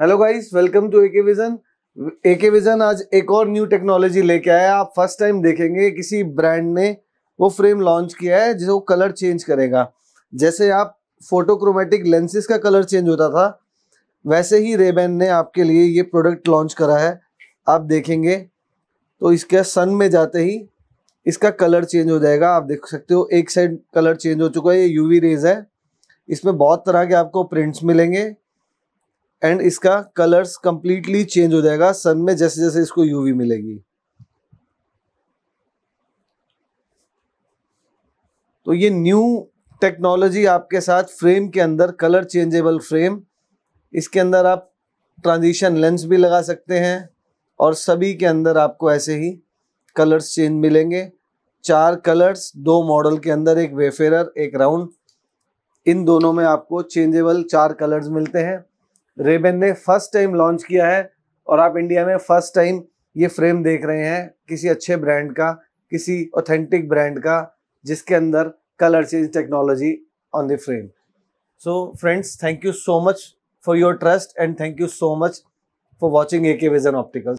hello guys welcome to AK vision AK vision आज एक और न्यू टेक्नोलॉजी लेके आया आप फर्स्ट टाइम देखेंगे किसी ब्रांड ने वो फ्रेम लॉन्च किया है जिसे वो कलर चेंज करेगा जैसे आप फोटोक्रोमेटिक लेंसेज का कलर चेंज होता था वैसे ही रेबेन ने आपके लिए ये प्रोडक्ट लॉन्च करा है आप देखेंगे तो इसके सन में जाते ही इसका कलर चेंज हो जाएगा आप देख सकते हो एक साइड कलर चेंज हो चुका है ये यूवी रेज है इसमें बहुत तरह के आपको प्रिंट्स मिलेंगे एंड इसका कलर्स कंप्लीटली चेंज हो जाएगा सन में जैसे जैसे इसको यूवी मिलेगी तो ये न्यू टेक्नोलॉजी आपके साथ फ्रेम के अंदर कलर चेंजेबल फ्रेम इसके अंदर आप ट्रांजिशन लेंस भी लगा सकते हैं और सभी के अंदर आपको ऐसे ही कलर्स चेंज मिलेंगे चार कलर्स दो मॉडल के अंदर एक वेफेरर एक राउंड इन दोनों में आपको चेंजेबल चार कलर्स मिलते हैं रेबेन ने फर्स्ट टाइम लॉन्च किया है और आप इंडिया में फर्स्ट टाइम ये फ्रेम देख रहे हैं किसी अच्छे ब्रांड का किसी ऑथेंटिक ब्रांड का जिसके अंदर colour change technology on the frame so friends thank you so much for your trust and thank you so much watching A K vision optical